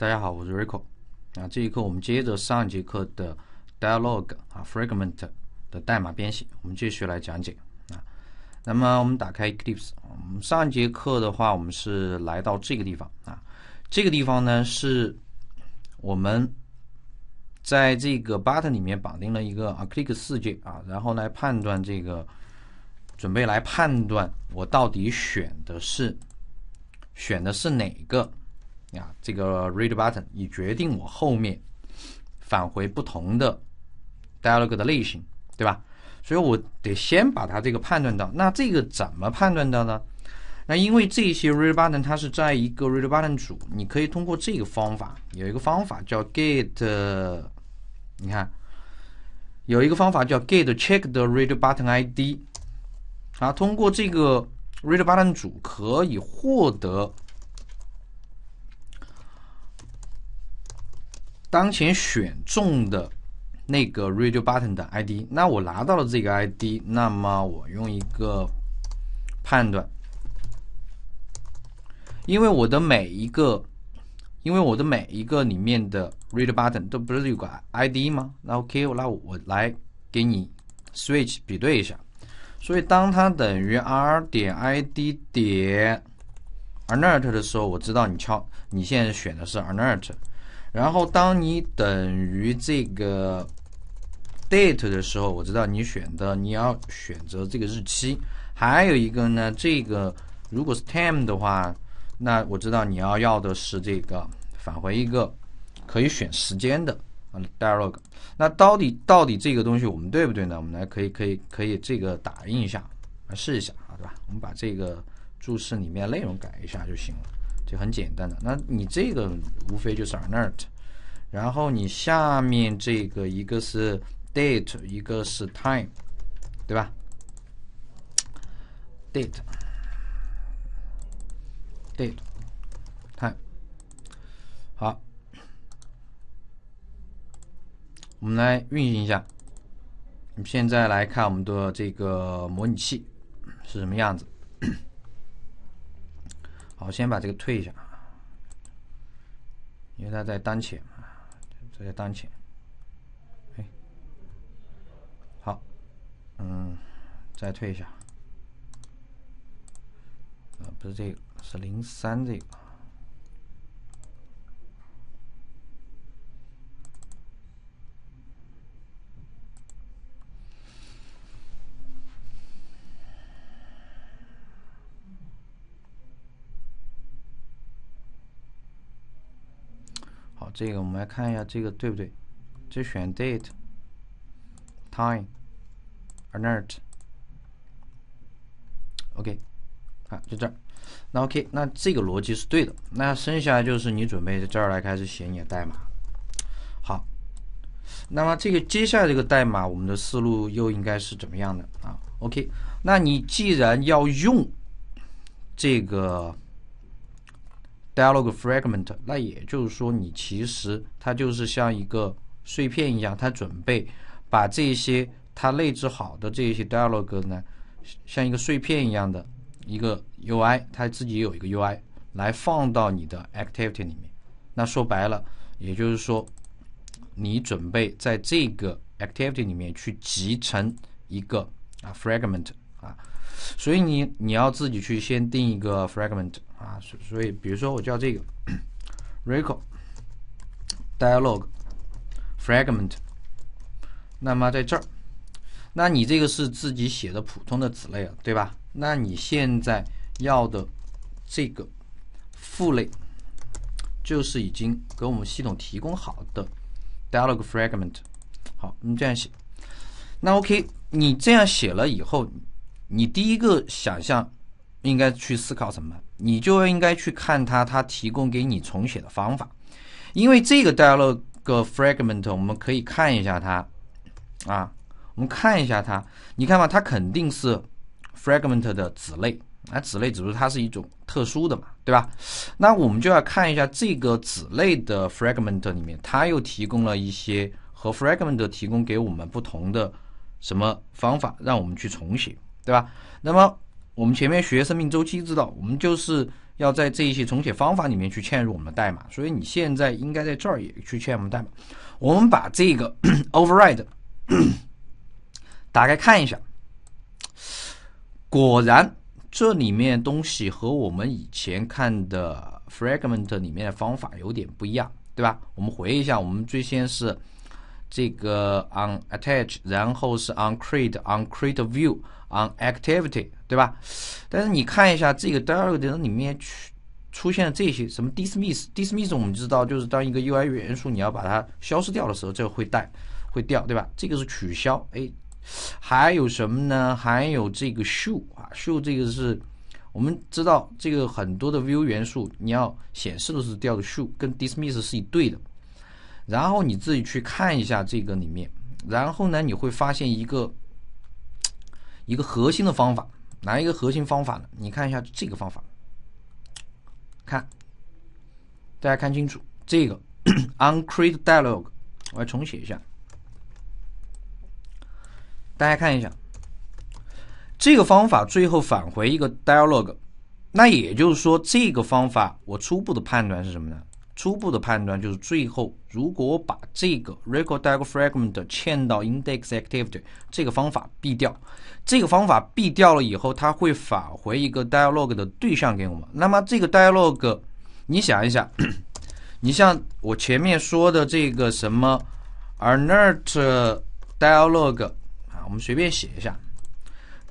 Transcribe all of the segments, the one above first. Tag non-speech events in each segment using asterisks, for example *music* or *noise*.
大家好，我是 Rico。啊，这一课我们接着上一节课的 dialog 啊 fragment 的代码编写，我们继续来讲解啊。那么我们打开 Eclipse，我们上一节课的话，我们是来到这个地方啊。这个地方呢，是我们在这个 button 里面绑定了一个啊 c l i c k 四键啊，然后来判断这个准备来判断我到底选的是选的是哪个。啊，这个 r e a d button 以决定我后面返回不同的 dialog 的类型，对吧？所以我得先把它这个判断到。那这个怎么判断到呢？那因为这些 r a d button 它是在一个 r a d button 组，你可以通过这个方法，有一个方法叫 get，你看，有一个方法叫 get check the r a d button id，啊，通过这个 r a d button 组可以获得。当前选中的那个 radio button 的 ID，那我拿到了这个 ID，那么我用一个判断，因为我的每一个，因为我的每一个里面的 radio button 都不是有个 ID 吗？那 OK，那我来给你 switch 比对一下。所以当它等于 r 点 ID 点 alert 的时候，我知道你敲，你现在选的是 alert。然后当你等于这个 date 的时候，我知道你选的你要选择这个日期。还有一个呢，这个如果是 time 的话，那我知道你要要的是这个返回一个可以选时间的 dialog。那到底到底这个东西我们对不对呢？我们来可以可以可以这个打印一下，来试一下啊，对吧？我们把这个注释里面内容改一下就行了。就很简单的，那你这个无非就是 a l e r t 然后你下面这个一个是 date，一个是 time，对吧？date，date，看，好，我们来运行一下。现在来看我们的这个模拟器是什么样子。好，先把这个退一下啊，因为它在当前啊，在在当前。哎，好，嗯，再退一下，啊，不是这个，是零三这个。这个我们来看一下，这个对不对？这选 date、time、alert。OK，好，就这儿。那 OK，那这个逻辑是对的。那剩下就是你准备在这儿来开始写你的代码。好，那么这个接下来这个代码，我们的思路又应该是怎么样的啊？OK，那你既然要用这个。Dialog fragment，那也就是说，你其实它就是像一个碎片一样，它准备把这些它内置好的这些 dialog 呢，像一个碎片一样的一个 UI，它自己有一个 UI 来放到你的 activity 里面。那说白了，也就是说，你准备在这个 activity 里面去集成一个啊 fragment 啊，所以你你要自己去先定一个 fragment。啊，所所以，比如说我叫这个，record dialogue fragment，那么在这儿，那你这个是自己写的普通的子类了，对吧？那你现在要的这个父类，就是已经给我们系统提供好的 dialogue fragment。好，你这样写，那 OK，你这样写了以后，你第一个想象应该去思考什么？你就应该去看它，它提供给你重写的方法，因为这个 dialog 个 fragment，我们可以看一下它，啊，我们看一下它，你看嘛，它肯定是 fragment 的子类，啊，子类只是它是一种特殊的嘛，对吧？那我们就要看一下这个子类的 fragment 里面，它又提供了一些和 fragment 提供给我们不同的什么方法，让我们去重写，对吧？那么。我们前面学生命周期知道，我们就是要在这一些重写方法里面去嵌入我们的代码，所以你现在应该在这儿也去嵌入代码。我们把这个 *coughs* override 打开看一下，果然这里面东西和我们以前看的 fragment 里面的方法有点不一样，对吧？我们回忆一下，我们最先是。这个 on attach，然后是 on create，on create view，on activity，对吧？但是你看一下这个 dialog 里面出出现了这些什么 dismiss，dismiss 我们知道就是当一个 UI 元素你要把它消失掉的时候，这个会带会掉，对吧？这个是取消，哎，还有什么呢？还有这个 show，啊 show 这个是我们知道这个很多的 view 元素你要显示的是掉的 show，跟 dismiss 是一对的。然后你自己去看一下这个里面，然后呢，你会发现一个一个核心的方法，哪一个核心方法呢？你看一下这个方法，看，大家看清楚这个 u *coughs* n create dialog，u e 我要重写一下，大家看一下，这个方法最后返回一个 dialog，那也就是说，这个方法我初步的判断是什么呢？初步的判断就是，最后如果我把这个 record dialog fragment 的嵌到 index activity 这个方法避掉，这个方法避掉了以后，它会返回一个 dialog 的对象给我们。那么这个 dialog，你想一下，你像我前面说的这个什么 alert dialog 啊，我们随便写一下，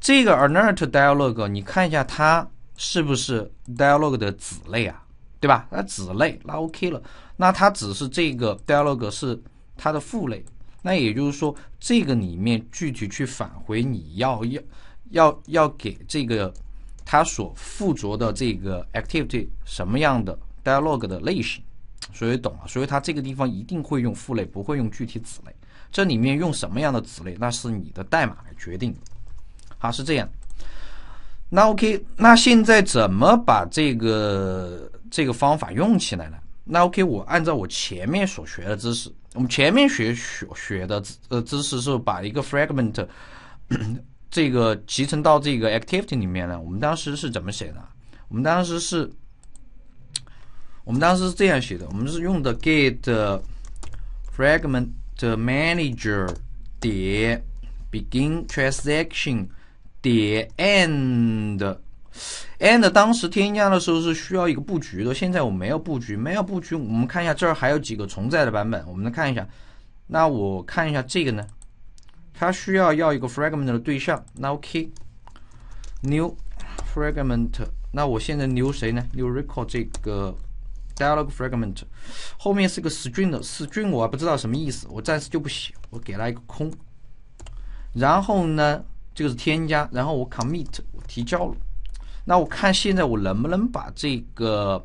这个 alert dialog，你看一下它是不是 dialog 的子类啊？对吧？那子类那 OK 了。那它只是这个 dialog 是它的父类。那也就是说，这个里面具体去返回你要要要要给这个它所附着的这个 activity 什么样的 dialog 的类型。所以懂了，所以它这个地方一定会用父类，不会用具体子类。这里面用什么样的子类，那是你的代码来决定。好，是这样。那 OK，那现在怎么把这个？这个方法用起来了，那 OK，我按照我前面所学的知识，我们前面学学学的呃知识是把一个 fragment *clears throat* 这个集成到这个 activity 里面呢。我们当时是怎么写的？我们当时是，我们当时是这样写的，我们是用的 get fragment manager 点 begin transaction 点 end。and 当时添加的时候是需要一个布局的。现在我没有布局，没有布局。我们看一下这儿还有几个重载的版本，我们来看一下。那我看一下这个呢？它需要要一个 fragment 的对象。那 OK，new fragment。那我现在 new 谁呢？w record 这个 dialog fragment。后面是个 string 的 string，我还不知道什么意思，我暂时就不写，我给它一个空。然后呢，这个是添加，然后我 commit，我提交了。那我看现在我能不能把这个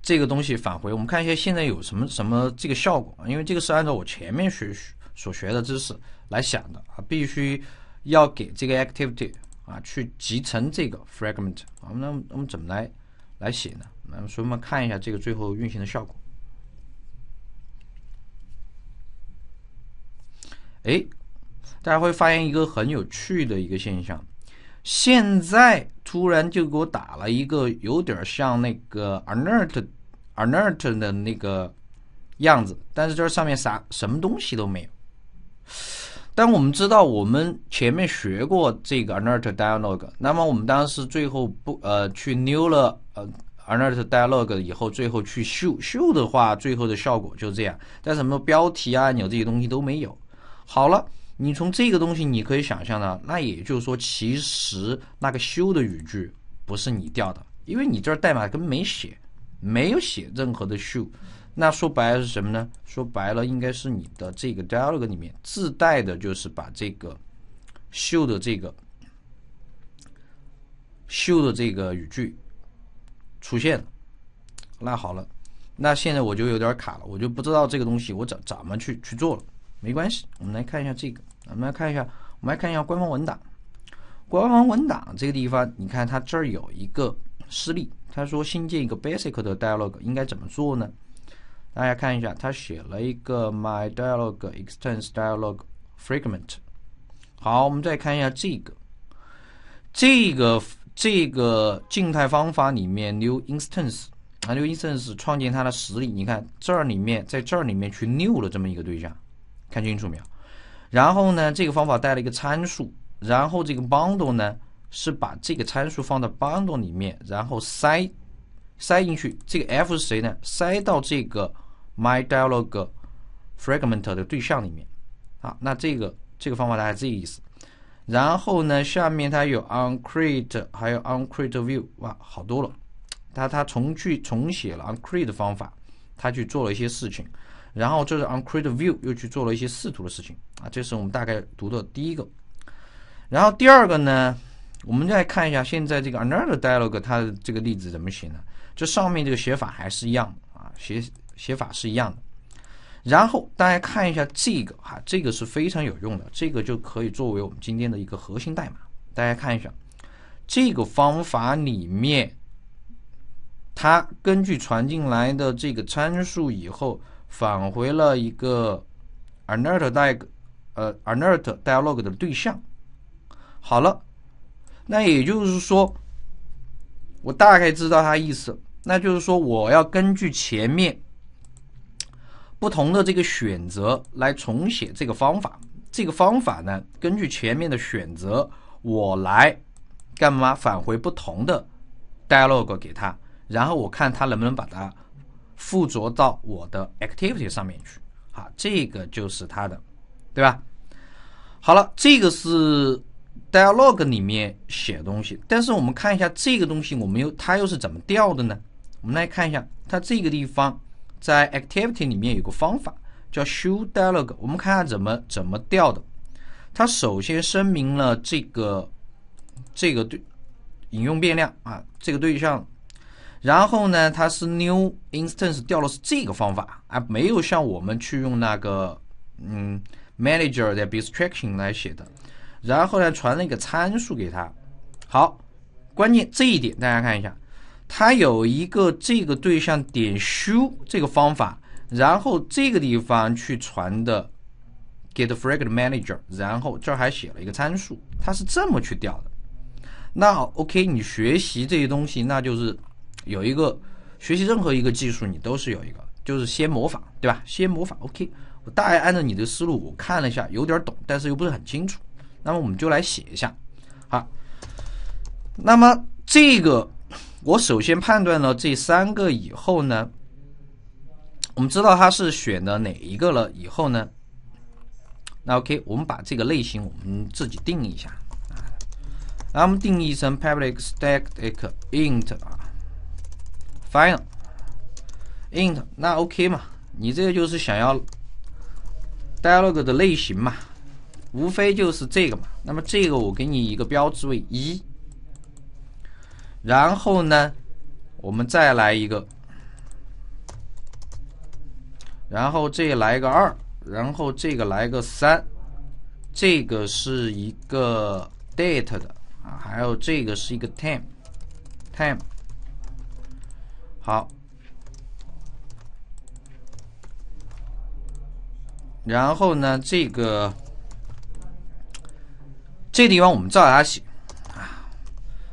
这个东西返回？我们看一下现在有什么什么这个效果？因为这个是按照我前面学所学的知识来想的啊，必须要给这个 activity 啊去集成这个 fragment 啊。那我们怎么来来写呢？那么，所以我们看一下这个最后运行的效果。哎，大家会发现一个很有趣的一个现象。现在突然就给我打了一个有点像那个 alert alert 的那个样子，但是这上面啥什么东西都没有。但我们知道我们前面学过这个 alert dialog，那么我们当时最后不呃去 new 了呃 alert dialog 以后，最后去秀秀的话，最后的效果就这样，但是什么标题啊、按钮这些东西都没有。好了。你从这个东西，你可以想象呢，那也就是说，其实那个修的语句不是你掉的，因为你这儿代码根本没写，没有写任何的 show，那说白了是什么呢？说白了，应该是你的这个 dialog 里面自带的，就是把这个 show 的这个 show 的这个语句出现了。那好了，那现在我就有点卡了，我就不知道这个东西我怎怎么去去做了。没关系，我们来看一下这个。我们来看一下，我们来看一下官方文档。官方文档这个地方，你看它这儿有一个示例，它说新建一个 basic 的 dialog 应该怎么做呢？大家看一下，它写了一个 my dialog e x t e n d s dialog fragment。好，我们再看一下这个，这个这个静态方法里面 new instance，new 啊 instance 创建它的实例。你看这儿里面，在这儿里面去 new 了这么一个对象，看清楚没有？然后呢，这个方法带了一个参数，然后这个 bundle 呢是把这个参数放到 bundle 里面，然后塞塞进去。这个 f 是谁呢？塞到这个 my dialog fragment 的对象里面。啊，那这个这个方法大概这个意思。然后呢，下面它有 on create 还有 on create view，哇，好多了。它它重去重写了 on create 方法，它去做了一些事情。然后这是 on create view 又去做了一些视图的事情啊，这是我们大概读的第一个。然后第二个呢，我们再看一下现在这个 another dialog 它这个例子怎么写呢？这上面这个写法还是一样啊，写写法是一样的。然后大家看一下这个哈，这个是非常有用的，这个就可以作为我们今天的一个核心代码。大家看一下这个方法里面，它根据传进来的这个参数以后。返回了一个 alert dialog，呃，alert dialog 的对象。好了，那也就是说，我大概知道它意思。那就是说，我要根据前面不同的这个选择来重写这个方法。这个方法呢，根据前面的选择，我来干嘛？返回不同的 dialog 给他，然后我看他能不能把它。附着到我的 Activity 上面去，好，这个就是它的，对吧？好了，这个是 Dialog 里面写东西，但是我们看一下这个东西，我们又它又是怎么调的呢？我们来看一下，它这个地方在 Activity 里面有个方法叫 ShowDialog，我们看看怎么怎么调的。它首先声明了这个这个对引用变量啊，这个对象。然后呢，它是 new instance 调的是这个方法啊，没有像我们去用那个嗯 manager 的 abstraction 来写的。然后呢，传了一个参数给他。好，关键这一点大家看一下，它有一个这个对象点 show 这个方法，然后这个地方去传的 get fragment manager，然后这儿还写了一个参数，它是这么去调的。那 OK，你学习这些东西，那就是。有一个学习任何一个技术，你都是有一个，就是先模仿，对吧？先模仿。OK，我大概按照你的思路，我看了一下，有点懂，但是又不是很清楚。那么我们就来写一下，好。那么这个，我首先判断了这三个以后呢，我们知道它是选的哪一个了以后呢，那 OK，我们把这个类型我们自己定义一下啊，然后我们定义成 public static int 啊。final int 那 OK 嘛，你这个就是想要 dialog 的类型嘛，无非就是这个嘛。那么这个我给你一个标志位一，然后呢，我们再来一个，然后这来一个二，然后这个来个三，这个是一个 date 的啊，还有这个是一个 time time。好，然后呢？这个这地方我们照样写啊。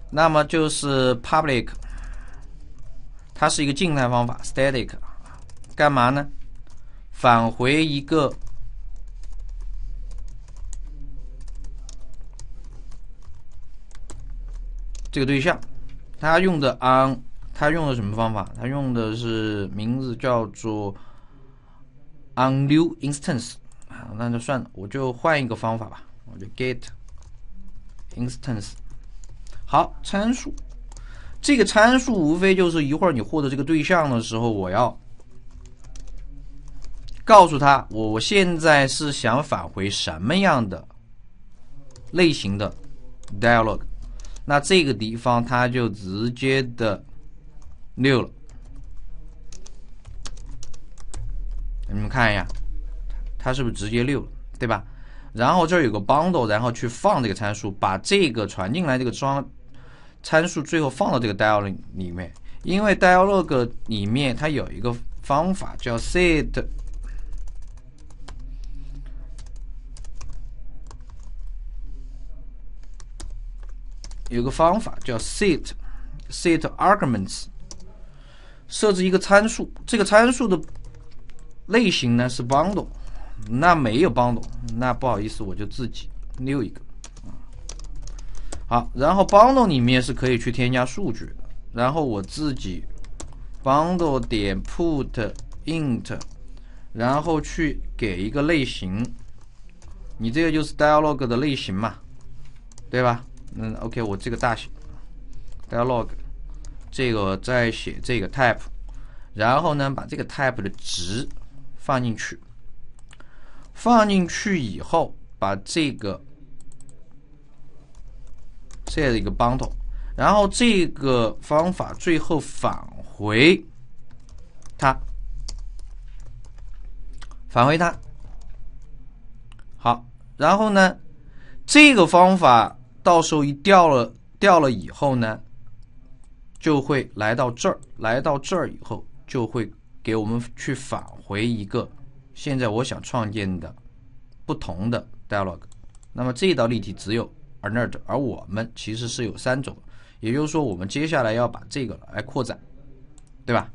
那么就是 public，它是一个静态方法 static，干嘛呢？返回一个这个对象，它用的 on。他用的什么方法？他用的是名字叫做，on new instance 啊，那就算了，我就换一个方法吧，我就 get instance。好，参数，这个参数无非就是一会儿你获得这个对象的时候，我要告诉他，我现在是想返回什么样的类型的 dialog。那这个地方它就直接的。六了，你们看一下，它是不是直接六了，对吧？然后这儿有个 bundle，然后去放这个参数，把这个传进来这个装参数，最后放到这个 dialog 里面，因为 dialog 里面它有一个方法叫 set，有个方法叫 set，set arguments。设置一个参数，这个参数的类型呢是 Bundle，那没有 Bundle，那不好意思，我就自己 new 一个，好，然后 Bundle 里面是可以去添加数据的，然后我自己 Bundle 点 put int，然后去给一个类型，你这个就是 Dialog 的类型嘛，对吧？嗯，OK，我这个大写 Dialog。Dialogue 这个再写这个 type，然后呢，把这个 type 的值放进去，放进去以后，把这个这样的一个 bundle，然后这个方法最后返回它，返回它。好，然后呢，这个方法到时候一调了，调了以后呢。就会来到这儿，来到这儿以后，就会给我们去返回一个，现在我想创建的不同的 dialog。那么这道例题只有 alert，而我们其实是有三种，也就是说，我们接下来要把这个来扩展，对吧？